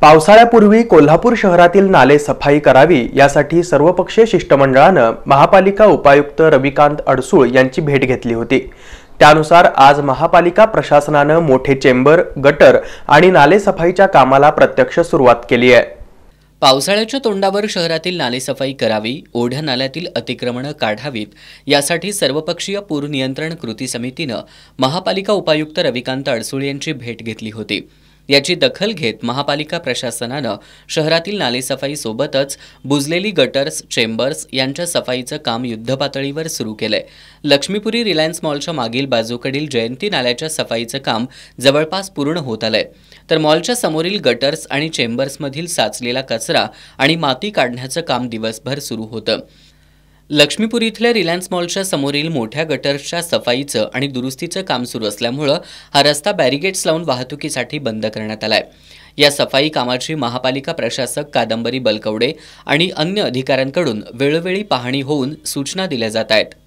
पावसाळ्यापूर्वी कोल्हापूर शहरातील नाले सफाई करावी यासाठी सर्वपक्षीय शिष्टमंडळानं महापालिका उपायुक्त रविकांत अडसूळ यांची भेट घेतली होती त्यानुसार आज महापालिका प्रशासनानं मोठे चेंबर गटर आणि नाले सफाईच्या कामाला प्रत्यक्ष सुरुवात केली आहे पावसाळ्याच्या तोंडावर शहरातील नालेसफाई करावी ओढ्या नाल्यातील अतिक्रमणं काढावीत यासाठी सर्वपक्षीय पूर नियंत्रण कृती समितीनं महापालिका उपायुक्त रविकांत अडसूळ यांची भेट घेतली होती याची दखल घेत महापालिका प्रशासनानं शहरातील सोबतच बुजलेली गटर्स चेंबर्स यांच्या सफाईचं काम युद्धपातळीवर सुरू केलंय लक्ष्मीपुरी रिलायन्स मॉलच्या मागील बाजूकडील जयंती नाल्याच्या सफाईचं काम जवळपास पूर्ण होत आलंय तर मॉलच्या समोरील गटर्स आणि चेंबर्समधील साचलेला कचरा आणि माती काढण्याचं काम दिवसभर सुरू होतं लक्ष्मीपूर इथल्या रिलायन्स मॉलच्या समोरील मोठ्या गटर्सच्या सफाईचं आणि दुरुस्तीचं काम सुरू असल्यामुळं हा रस्ता बॅरिगेट्स लावून वाहतुकीसाठी बंद करण्यात आला आहे या सफाई कामाची महापालिका प्रशासक कादंबरी बलकवडे आणि अन्य अधिकाऱ्यांकडून वेळोवेळी पाहणी होऊन सूचना दिल्या जात आहेत